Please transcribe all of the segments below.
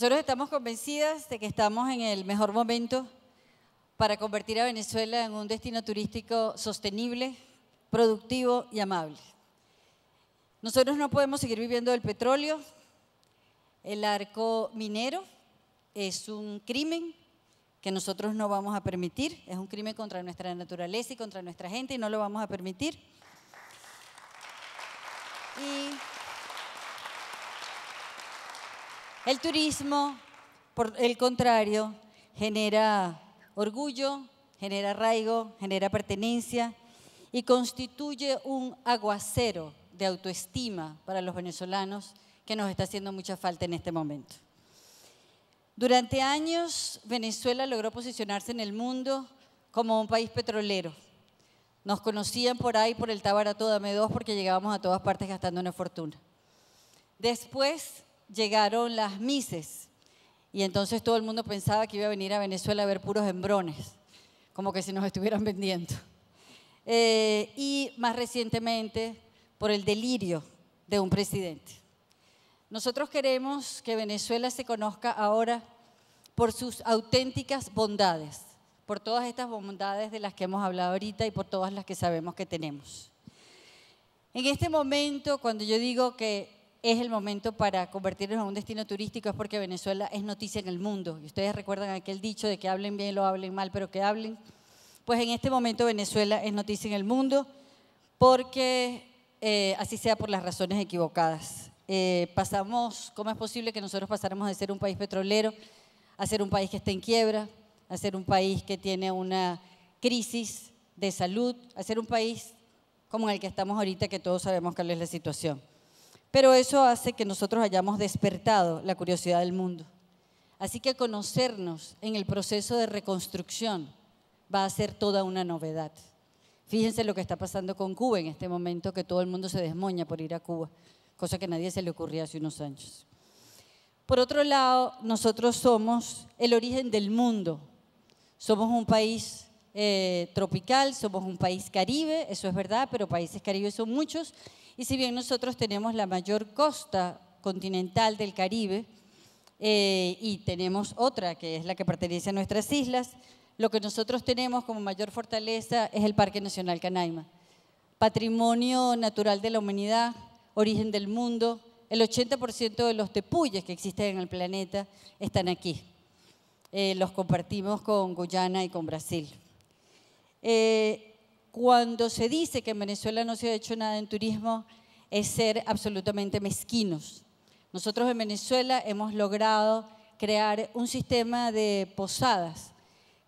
Nosotros estamos convencidas de que estamos en el mejor momento para convertir a Venezuela en un destino turístico sostenible, productivo y amable. Nosotros no podemos seguir viviendo del petróleo, el arco minero es un crimen que nosotros no vamos a permitir, es un crimen contra nuestra naturaleza y contra nuestra gente y no lo vamos a permitir. El turismo, por el contrario, genera orgullo, genera arraigo, genera pertenencia y constituye un aguacero de autoestima para los venezolanos que nos está haciendo mucha falta en este momento. Durante años, Venezuela logró posicionarse en el mundo como un país petrolero. Nos conocían por ahí, por el Tabarato Dame 2, porque llegábamos a todas partes gastando una fortuna. Después, llegaron las Mises. Y entonces todo el mundo pensaba que iba a venir a Venezuela a ver puros hembrones, como que si nos estuvieran vendiendo. Eh, y más recientemente, por el delirio de un presidente. Nosotros queremos que Venezuela se conozca ahora por sus auténticas bondades, por todas estas bondades de las que hemos hablado ahorita y por todas las que sabemos que tenemos. En este momento, cuando yo digo que es el momento para convertirnos en un destino turístico es porque Venezuela es noticia en el mundo. Y ustedes recuerdan aquel dicho de que hablen bien, lo hablen mal, pero que hablen. Pues en este momento Venezuela es noticia en el mundo porque eh, así sea por las razones equivocadas. Eh, pasamos, ¿cómo es posible que nosotros pasáramos de ser un país petrolero a ser un país que está en quiebra, a ser un país que tiene una crisis de salud, a ser un país como en el que estamos ahorita, que todos sabemos cuál es la situación? Pero eso hace que nosotros hayamos despertado la curiosidad del mundo. Así que conocernos en el proceso de reconstrucción va a ser toda una novedad. Fíjense lo que está pasando con Cuba en este momento, que todo el mundo se desmoña por ir a Cuba, cosa que nadie se le ocurría hace unos años. Por otro lado, nosotros somos el origen del mundo. Somos un país eh, tropical, somos un país caribe, eso es verdad, pero países caribes son muchos. Y si bien nosotros tenemos la mayor costa continental del Caribe eh, y tenemos otra que es la que pertenece a nuestras islas, lo que nosotros tenemos como mayor fortaleza es el Parque Nacional Canaima. Patrimonio natural de la humanidad, origen del mundo, el 80% de los tepuyes que existen en el planeta están aquí. Eh, los compartimos con Guyana y con Brasil. Eh, cuando se dice que en Venezuela no se ha hecho nada en turismo, es ser absolutamente mezquinos. Nosotros en Venezuela hemos logrado crear un sistema de posadas,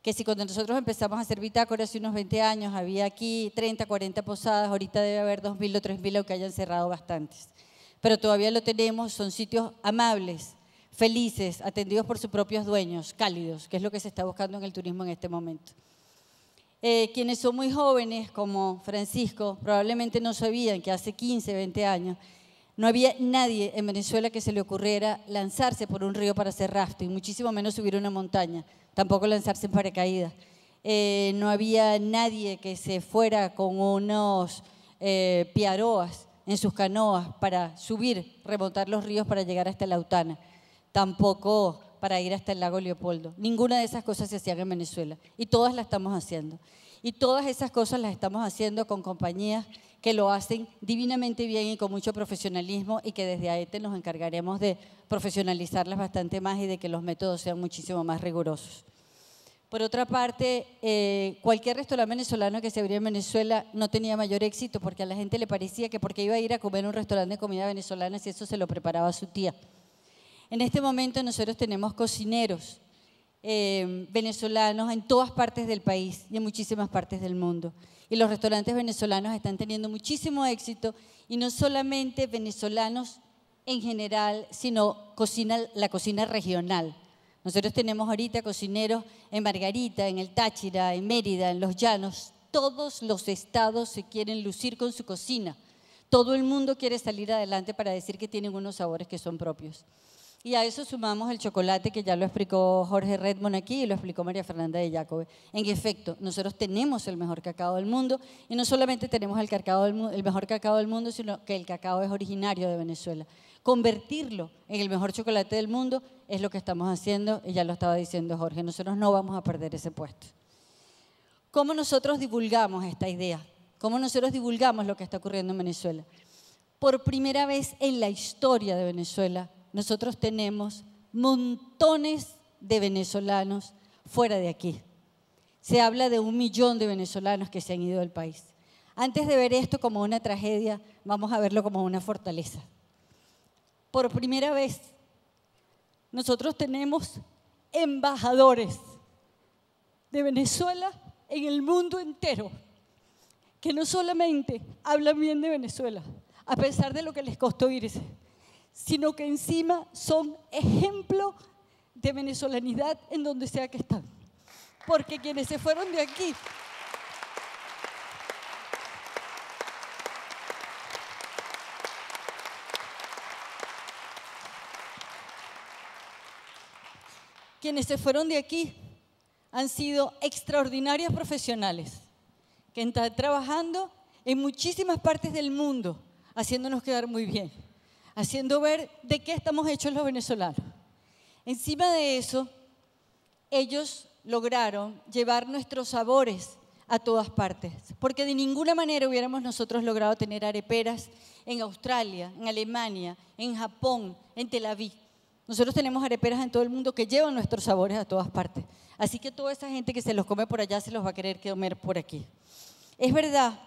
que si cuando nosotros empezamos a hacer bitácora hace unos 20 años, había aquí 30, 40 posadas, ahorita debe haber 2.000 o 3.000, aunque hayan cerrado bastantes. Pero todavía lo tenemos, son sitios amables, felices, atendidos por sus propios dueños, cálidos, que es lo que se está buscando en el turismo en este momento. Eh, quienes son muy jóvenes, como Francisco, probablemente no sabían que hace 15, 20 años no había nadie en Venezuela que se le ocurriera lanzarse por un río para hacer rafting, muchísimo menos subir una montaña, tampoco lanzarse en paracaídas. Eh, no había nadie que se fuera con unos eh, piaroas en sus canoas para subir, remontar los ríos para llegar hasta Lautana. Tampoco para ir hasta el lago Leopoldo. Ninguna de esas cosas se hacían en Venezuela y todas las estamos haciendo. Y todas esas cosas las estamos haciendo con compañías que lo hacen divinamente bien y con mucho profesionalismo y que desde AETE e nos encargaremos de profesionalizarlas bastante más y de que los métodos sean muchísimo más rigurosos. Por otra parte, eh, cualquier restaurante venezolano que se abría en Venezuela no tenía mayor éxito porque a la gente le parecía que porque iba a ir a comer un restaurante de comida venezolana si eso se lo preparaba su tía. En este momento nosotros tenemos cocineros eh, venezolanos en todas partes del país y en muchísimas partes del mundo. Y los restaurantes venezolanos están teniendo muchísimo éxito y no solamente venezolanos en general, sino la cocina regional. Nosotros tenemos ahorita cocineros en Margarita, en el Táchira, en Mérida, en Los Llanos. Todos los estados se quieren lucir con su cocina. Todo el mundo quiere salir adelante para decir que tienen unos sabores que son propios. Y a eso sumamos el chocolate, que ya lo explicó Jorge Redmond aquí y lo explicó María Fernanda de Jacobe. En efecto, nosotros tenemos el mejor cacao del mundo y no solamente tenemos el, cacao el mejor cacao del mundo, sino que el cacao es originario de Venezuela. Convertirlo en el mejor chocolate del mundo es lo que estamos haciendo y ya lo estaba diciendo Jorge. Nosotros no vamos a perder ese puesto. ¿Cómo nosotros divulgamos esta idea? ¿Cómo nosotros divulgamos lo que está ocurriendo en Venezuela? Por primera vez en la historia de Venezuela, nosotros tenemos montones de venezolanos fuera de aquí. Se habla de un millón de venezolanos que se han ido del país. Antes de ver esto como una tragedia, vamos a verlo como una fortaleza. Por primera vez, nosotros tenemos embajadores de Venezuela en el mundo entero, que no solamente hablan bien de Venezuela, a pesar de lo que les costó irse, sino que encima son ejemplo de venezolanidad en donde sea que están. Porque quienes se fueron de aquí quienes se fueron de aquí han sido extraordinarias profesionales que están trabajando en muchísimas partes del mundo haciéndonos quedar muy bien haciendo ver de qué estamos hechos los venezolanos. Encima de eso, ellos lograron llevar nuestros sabores a todas partes, porque de ninguna manera hubiéramos nosotros logrado tener areperas en Australia, en Alemania, en Japón, en Tel Aviv. Nosotros tenemos areperas en todo el mundo que llevan nuestros sabores a todas partes. Así que toda esa gente que se los come por allá se los va a querer comer por aquí. Es verdad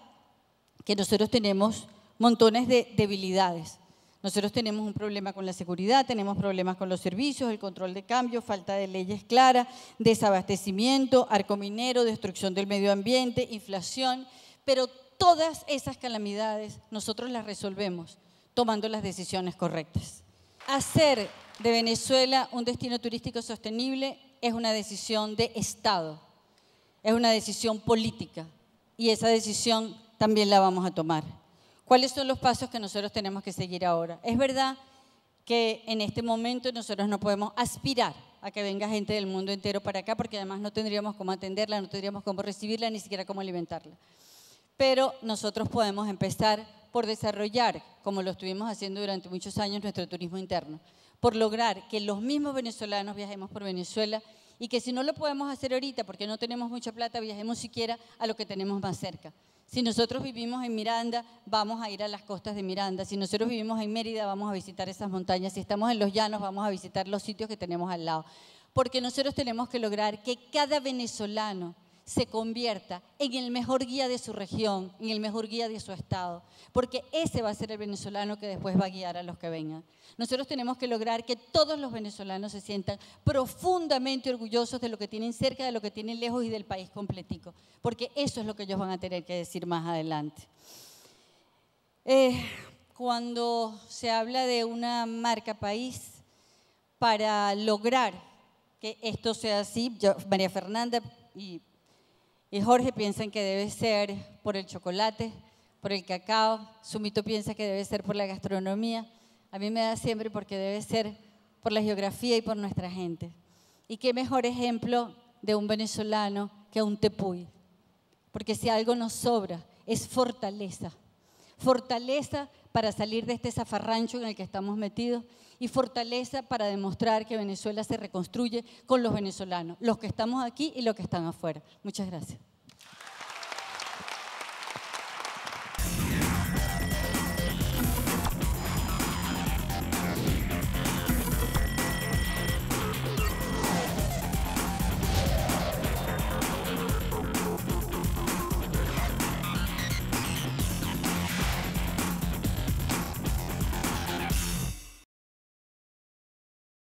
que nosotros tenemos montones de debilidades. Nosotros tenemos un problema con la seguridad, tenemos problemas con los servicios, el control de cambio, falta de leyes claras, desabastecimiento, arco minero, destrucción del medio ambiente, inflación, pero todas esas calamidades nosotros las resolvemos tomando las decisiones correctas. Hacer de Venezuela un destino turístico sostenible es una decisión de Estado, es una decisión política y esa decisión también la vamos a tomar. ¿Cuáles son los pasos que nosotros tenemos que seguir ahora? Es verdad que en este momento nosotros no podemos aspirar a que venga gente del mundo entero para acá, porque además no tendríamos cómo atenderla, no tendríamos cómo recibirla, ni siquiera cómo alimentarla. Pero nosotros podemos empezar por desarrollar, como lo estuvimos haciendo durante muchos años, nuestro turismo interno, por lograr que los mismos venezolanos viajemos por Venezuela y que si no lo podemos hacer ahorita, porque no tenemos mucha plata, viajemos siquiera a lo que tenemos más cerca. Si nosotros vivimos en Miranda, vamos a ir a las costas de Miranda. Si nosotros vivimos en Mérida, vamos a visitar esas montañas. Si estamos en los llanos, vamos a visitar los sitios que tenemos al lado. Porque nosotros tenemos que lograr que cada venezolano se convierta en el mejor guía de su región, en el mejor guía de su estado, porque ese va a ser el venezolano que después va a guiar a los que vengan. Nosotros tenemos que lograr que todos los venezolanos se sientan profundamente orgullosos de lo que tienen cerca, de lo que tienen lejos y del país completico, porque eso es lo que ellos van a tener que decir más adelante. Eh, cuando se habla de una marca país, para lograr que esto sea así, María Fernanda y y Jorge piensa que debe ser por el chocolate, por el cacao. Sumito piensa que debe ser por la gastronomía. A mí me da siempre porque debe ser por la geografía y por nuestra gente. Y qué mejor ejemplo de un venezolano que un tepuy. Porque si algo nos sobra es fortaleza fortaleza para salir de este zafarrancho en el que estamos metidos y fortaleza para demostrar que Venezuela se reconstruye con los venezolanos, los que estamos aquí y los que están afuera. Muchas gracias.